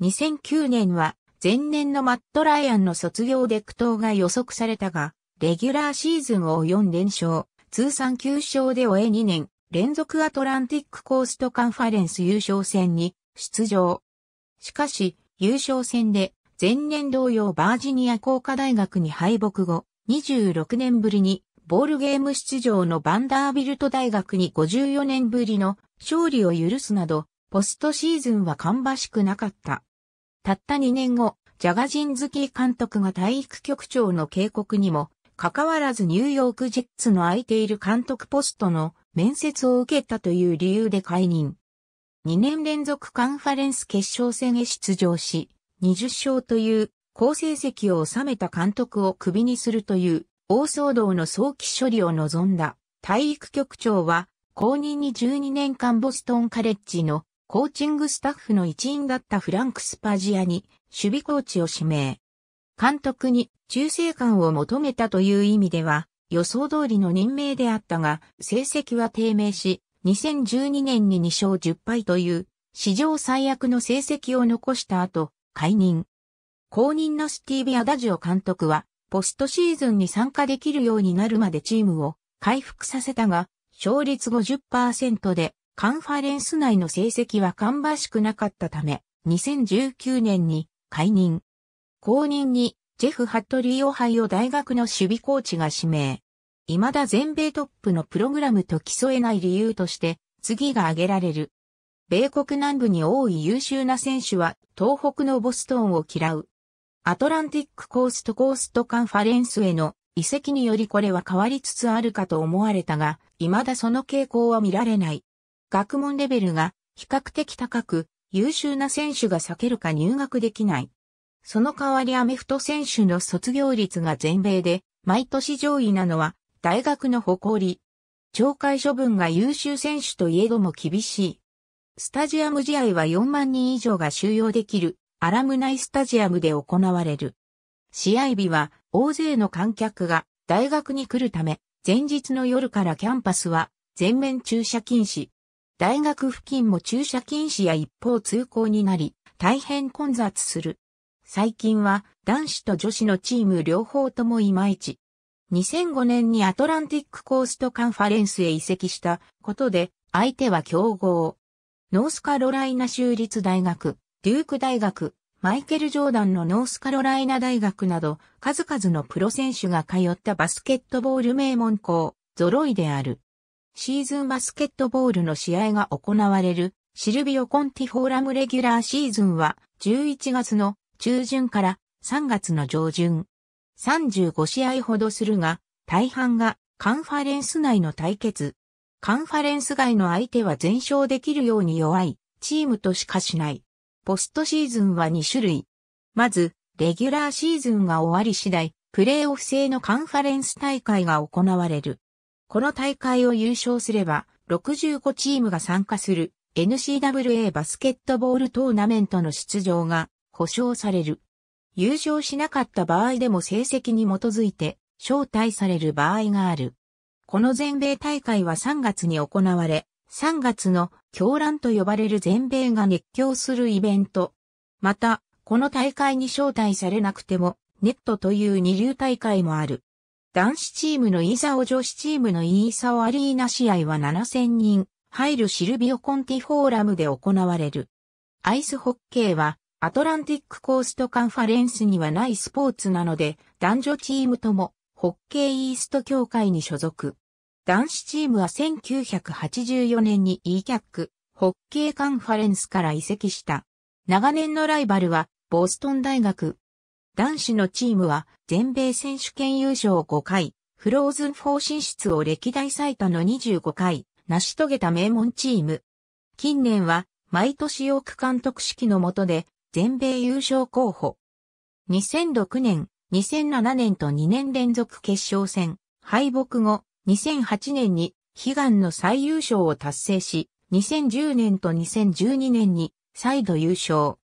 2009年は前年のマット・ライアンの卒業で苦闘が予測されたが、レギュラーシーズンを4連勝、通算9勝で終え2年、連続アトランティックコーストカンファレンス優勝戦に出場。しかし、優勝戦で前年同様バージニア工科大学に敗北後、26年ぶりにボールゲーム出場のバンダービルト大学に54年ぶりの勝利を許すなど、ポストシーズンは芳しくなかった。たった2年後、ジャガジンズキー監督が体育局長の警告にも関わらずニューヨークジェッツの空いている監督ポストの面接を受けたという理由で解任。2年連続カンファレンス決勝戦へ出場し、20勝という好成績を収めた監督をクビにするという大騒動の早期処理を望んだ体育局長は、公認に12年間ボストンカレッジのコーチングスタッフの一員だったフランク・スパジアに守備コーチを指名。監督に忠誠感を求めたという意味では、予想通りの任命であったが、成績は低迷し、2012年に2勝10敗という、史上最悪の成績を残した後、解任。後任のスティービ・アダジオ監督は、ポストシーズンに参加できるようになるまでチームを回復させたが、勝率50%で、カンファレンス内の成績は芳しくなかったため、2019年に解任。後任にジェフ・ハットリーオハイオ大学の守備コーチが指名。未だ全米トップのプログラムと競えない理由として、次が挙げられる。米国南部に多い優秀な選手は、東北のボストンを嫌う。アトランティックコーストコーストカンファレンスへの移籍によりこれは変わりつつあるかと思われたが、未だその傾向は見られない。学問レベルが比較的高く、優秀な選手が避けるか入学できない。その代わりアメフト選手の卒業率が全米で毎年上位なのは大学の誇り。懲戒処分が優秀選手といえども厳しい。スタジアム試合は4万人以上が収容できるアラムナイスタジアムで行われる。試合日は大勢の観客が大学に来るため、前日の夜からキャンパスは全面駐車禁止。大学付近も駐車禁止や一方通行になり、大変混雑する。最近は男子と女子のチーム両方ともいまいち。2005年にアトランティックコーストカンファレンスへ移籍したことで相手は競合。ノースカロライナ州立大学、デューク大学、マイケル・ジョーダンのノースカロライナ大学など、数々のプロ選手が通ったバスケットボール名門校、揃いである。シーズンバスケットボールの試合が行われる、シルビオ・コンティフォーラムレギュラーシーズンは、11月の中旬から3月の上旬。35試合ほどするが、大半がカンファレンス内の対決。カンファレンス外の相手は全勝できるように弱いチームとしかしない。ポストシーズンは2種類。まず、レギュラーシーズンが終わり次第、プレーオフ制のカンファレンス大会が行われる。この大会を優勝すれば、65チームが参加する n c w a バスケットボールトーナメントの出場が保証される。優勝しなかった場合でも成績に基づいて招待される場合がある。この全米大会は3月に行われ、3月の狂乱と呼ばれる全米が熱狂するイベント。また、この大会に招待されなくても、ネットという二流大会もある。男子チームのイーサオ女子チームのイーサオアリーナ試合は7000人入るシルビオコンティフォーラムで行われる。アイスホッケーはアトランティックコーストカンファレンスにはないスポーツなので、男女チームとも、ホッケーイースト協会に所属。男子チームは1984年に e ャックホッケーカンファレンスから移籍した。長年のライバルは、ボストン大学。男子のチームは、全米選手権優勝5回、フローズン4進出を歴代最多の25回、成し遂げた名門チーム。近年は、毎年オーク監督式の下で、全米優勝候補。2006年、2007年と2年連続決勝戦、敗北後、2008年に悲願の最優勝を達成し、2010年と2012年に再度優勝。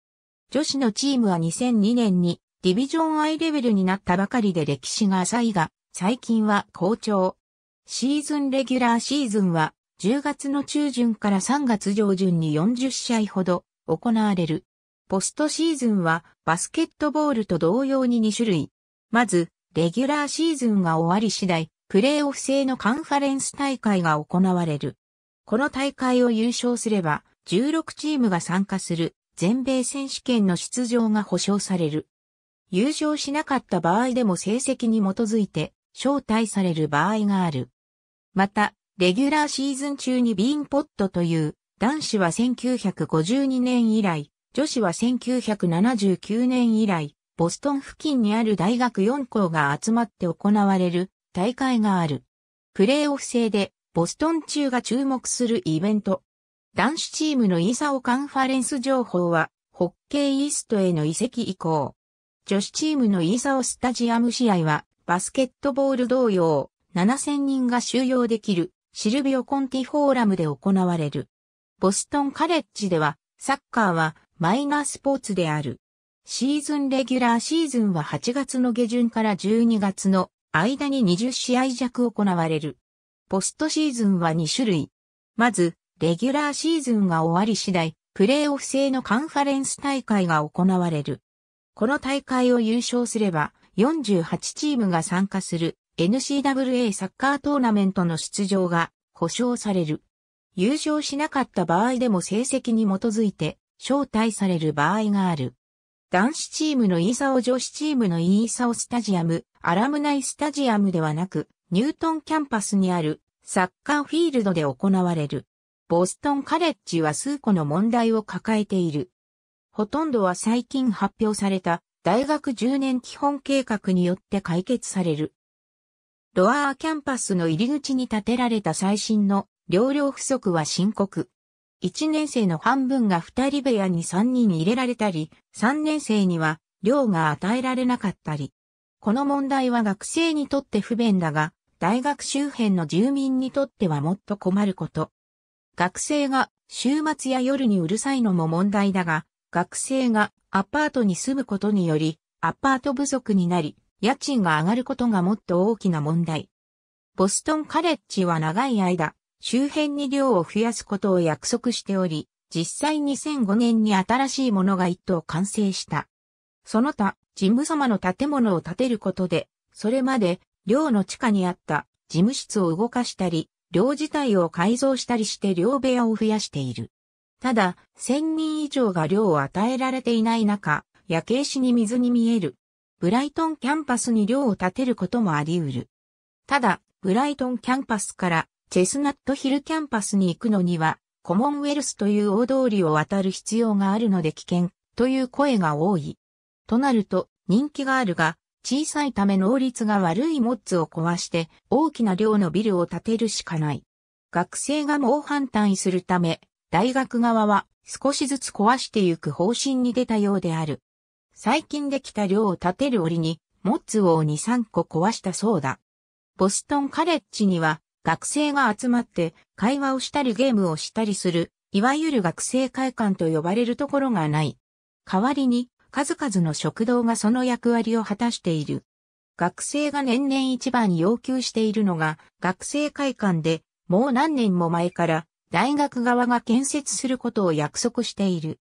女子のチームは2002年にディビジョン I レベルになったばかりで歴史が浅いが、最近は好調。シーズンレギュラーシーズンは10月の中旬から3月上旬に40試合ほど行われる。ポストシーズンはバスケットボールと同様に2種類。まず、レギュラーシーズンが終わり次第、プレーオフ制のカンファレンス大会が行われる。この大会を優勝すれば、16チームが参加する全米選手権の出場が保障される。優勝しなかった場合でも成績に基づいて招待される場合がある。また、レギュラーシーズン中にビーンポットという男子は1952年以来女子は1979年以来、ボストン付近にある大学4校が集まって行われる大会がある。プレーオフ制でボストン中が注目するイベント。男子チームのイーサオカンファレンス情報は、ホッケーイーストへの移籍以降。女子チームのイーサオスタジアム試合は、バスケットボール同様、7000人が収容できるシルビオコンティフォーラムで行われる。ボストンカレッジでは、サッカーはマイナースポーツである。シーズンレギュラーシーズンは8月の下旬から12月の間に20試合弱行われる。ポストシーズンは2種類。まず、レギュラーシーズンが終わり次第、プレーオフ制のカンファレンス大会が行われる。この大会を優勝すれば、48チームが参加する n c w a サッカートーナメントの出場が保証される。優勝しなかった場合でも成績に基づいて招待される場合がある。男子チームのイーサオ女子チームのイーサオスタジアム、アラムナイスタジアムではなく、ニュートンキャンパスにあるサッカーフィールドで行われる。ボストンカレッジは数個の問題を抱えている。ほとんどは最近発表された大学10年基本計画によって解決される。ロアーキャンパスの入り口に建てられた最新の療量不足は深刻。1年生の半分が2人部屋に3人入れられたり、3年生には量が与えられなかったり。この問題は学生にとって不便だが、大学周辺の住民にとってはもっと困ること。学生が週末や夜にうるさいのも問題だが、学生がアパートに住むことにより、アパート不足になり、家賃が上がることがもっと大きな問題。ボストンカレッジは長い間、周辺に量を増やすことを約束しており、実際2005年に新しいものが一棟完成した。その他、事務様の建物を建てることで、それまで寮の地下にあった事務室を動かしたり、寮自体を改造したりして寮部屋を増やしている。ただ、1000人以上が寮を与えられていない中、夜景市に水に見える。ブライトンキャンパスに寮を建てることもあり得る。ただ、ブライトンキャンパスからチェスナットヒルキャンパスに行くのには、コモンウェルスという大通りを渡る必要があるので危険という声が多い。となると人気があるが小さいため能率が悪いモッツを壊して大きな量のビルを建てるしかない。学生が猛反対するため大学側は少しずつ壊してゆく方針に出たようである。最近できた量を建てる折にモッツを2、3個壊したそうだ。ボストンカレッジには学生が集まって会話をしたりゲームをしたりする、いわゆる学生会館と呼ばれるところがない。代わりに、数々の食堂がその役割を果たしている。学生が年々一番要求しているのが、学生会館で、もう何年も前から、大学側が建設することを約束している。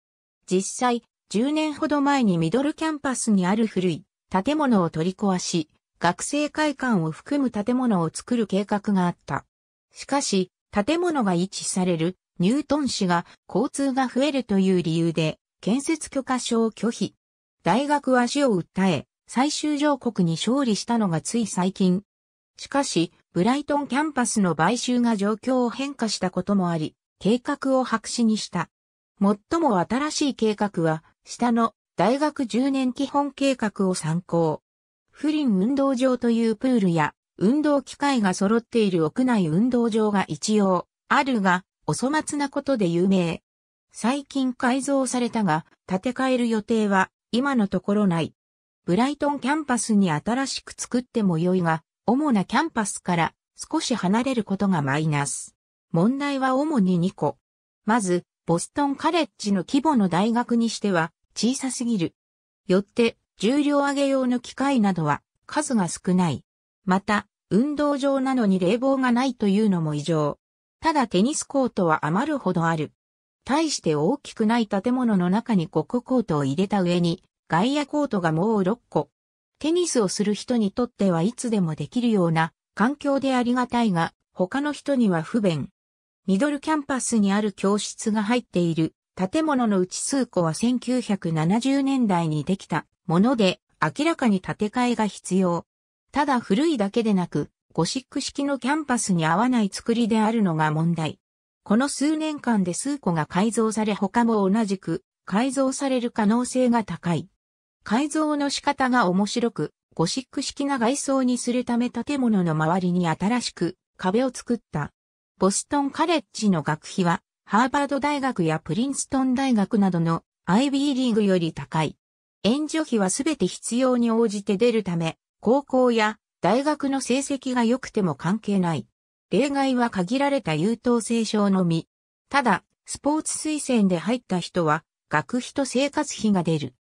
実際、10年ほど前にミドルキャンパスにある古い建物を取り壊し、学生会館を含む建物を作る計画があった。しかし、建物が位置されるニュートン市が交通が増えるという理由で建設許可証を拒否。大学は市を訴え、最終上告に勝利したのがつい最近。しかし、ブライトンキャンパスの買収が状況を変化したこともあり、計画を白紙にした。最も新しい計画は、下の大学10年基本計画を参考。リン運動場というプールや、運動機械が揃っている屋内運動場が一応、あるが、お粗末なことで有名。最近改造されたが、建て替える予定は、今のところない。ブライトンキャンパスに新しく作っても良いが、主なキャンパスから少し離れることがマイナス。問題は主に2個。まず、ボストンカレッジの規模の大学にしては小さすぎる。よって、重量上げ用の機械などは数が少ない。また、運動場なのに冷房がないというのも異常。ただテニスコートは余るほどある。対して大きくない建物の中にコココートを入れた上に、外野コートがもう6個。テニスをする人にとってはいつでもできるような環境でありがたいが、他の人には不便。ミドルキャンパスにある教室が入っている建物のうち数個は1970年代にできたもので、明らかに建て替えが必要。ただ古いだけでなく、ゴシック式のキャンパスに合わない作りであるのが問題。この数年間で数個が改造され他も同じく改造される可能性が高い。改造の仕方が面白く、ゴシック式な外装にするため建物の周りに新しく壁を作った。ボストンカレッジの学費はハーバード大学やプリンストン大学などの IB リーグより高い。援助費はすべて必要に応じて出るため、高校や大学の成績が良くても関係ない。例外は限られた優等生賞のみ。ただ、スポーツ推薦で入った人は、学費と生活費が出る。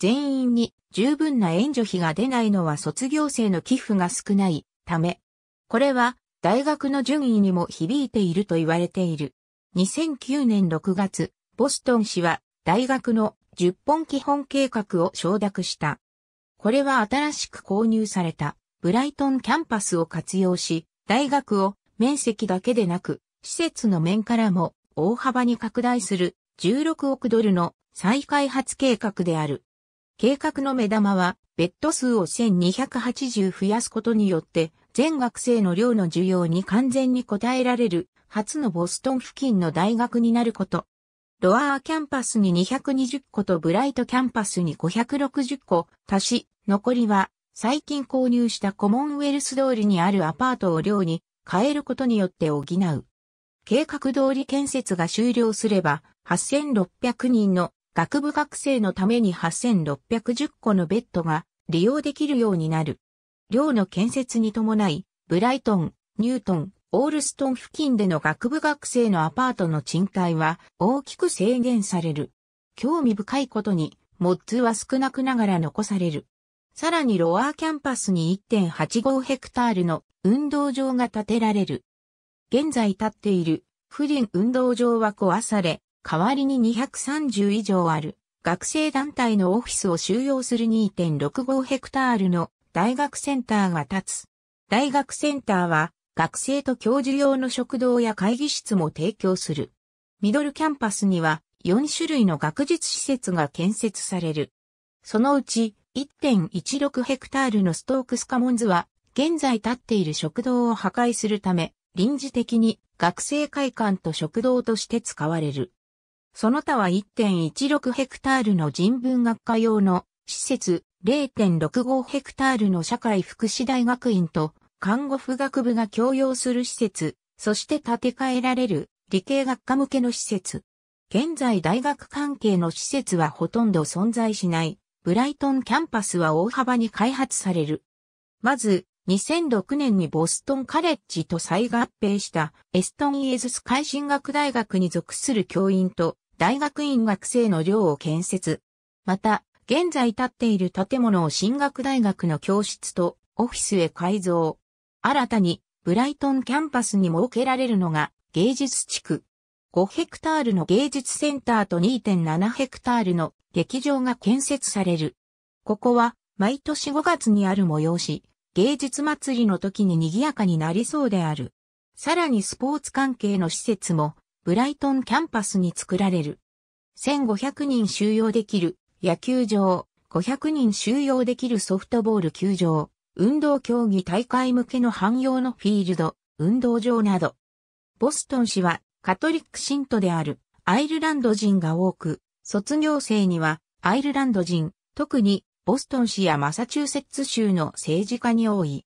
全員に十分な援助費が出ないのは卒業生の寄付が少ないため、これは大学の順位にも響いていると言われている。2009年6月、ボストン市は大学の10本基本計画を承諾した。これは新しく購入されたブライトンキャンパスを活用し、大学を面積だけでなく、施設の面からも大幅に拡大する16億ドルの再開発計画である。計画の目玉は、ベッド数を1280増やすことによって、全学生の量の需要に完全に応えられる初のボストン付近の大学になること。ロアーキャンパスに220個とブライトキャンパスに560個足し、残りは最近購入したコモンウェルス通りにあるアパートを寮に変えることによって補う。計画通り建設が終了すれば、8600人の学部学生のために8610個のベッドが利用できるようになる。寮の建設に伴い、ブライトン、ニュートン、オールストン付近での学部学生のアパートの賃貸は大きく制限される。興味深いことに、モッズは少なくながら残される。さらにロアーキャンパスに1.85ヘクタールの運動場が建てられる。現在建っている不倫運動場は壊され、代わりに230以上ある学生団体のオフィスを収容する2.65ヘクタールの大学センターが建つ。大学センターは学生と教授用の食堂や会議室も提供する。ミドルキャンパスには4種類の学術施設が建設される。そのうち1.16ヘクタールのストークスカモンズは現在建っている食堂を破壊するため臨時的に学生会館と食堂として使われる。その他は1.16ヘクタールの人文学科用の施設0.65ヘクタールの社会福祉大学院と看護婦学部が共用する施設、そして建て替えられる理系学科向けの施設。現在大学関係の施設はほとんど存在しない。ブライトンキャンパスは大幅に開発される。まず、2006年にボストンカレッジと再合併したエストンイエズス海進学大学に属する教員と大学院学生の寮を建設。また、現在建っている建物を進学大学の教室とオフィスへ改造。新たにブライトンキャンパスに設けられるのが芸術地区。5ヘクタールの芸術センターと2.7ヘクタールの劇場が建設される。ここは毎年5月にある催し、芸術祭りの時に賑やかになりそうである。さらにスポーツ関係の施設もブライトンキャンパスに作られる。1500人収容できる野球場、500人収容できるソフトボール球場、運動競技大会向けの汎用のフィールド、運動場など。ボストン市はカトリック信徒であるアイルランド人が多く、卒業生にはアイルランド人、特にボストン市やマサチューセッツ州の政治家に多い。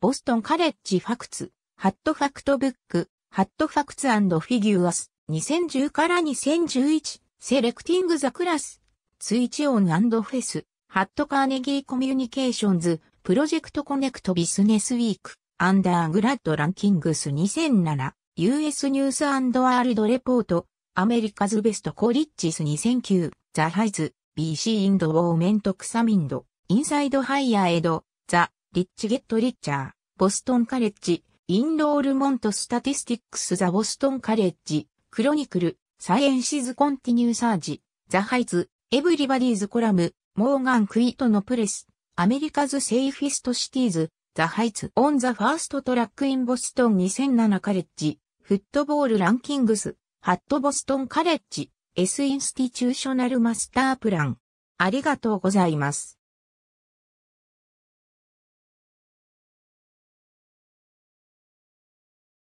ボストンカレッジファクツ、ハットファクトブック、ハットファクツフィギュアス、2010から2011、セレクティングザクラス、ツイチオンフェス、ハットカーネギーコミュニケーションズ、プロジェクトコネクトビスネスウィーク、アンダーグラッドランキングス2007、US ニュースワールドレポート、アメリカズベストコリッチス2009、ザハイズ、BC インドウォーメントクサミンド、インサイドハイヤーエド、ザ、リッチゲットリッチャー、ボストンカレッジ、インロールモントスタティスティックスザボストンカレッジ、クロニクル、サイエンシズコンティニューサージ、ザハイズ、エブリバディーズコラム、モーガン・クイートのプレス、アメリカズ・セイフィスト・シティーズ、ザ・ハイツ・オン・ザ・ファースト・トラック・イン・ボストン2007カレッジ、フットボール・ランキングス、ハット・ボストン・カレッジ、S・ インスティチューショナル・マスター・プラン。ありがとうございます。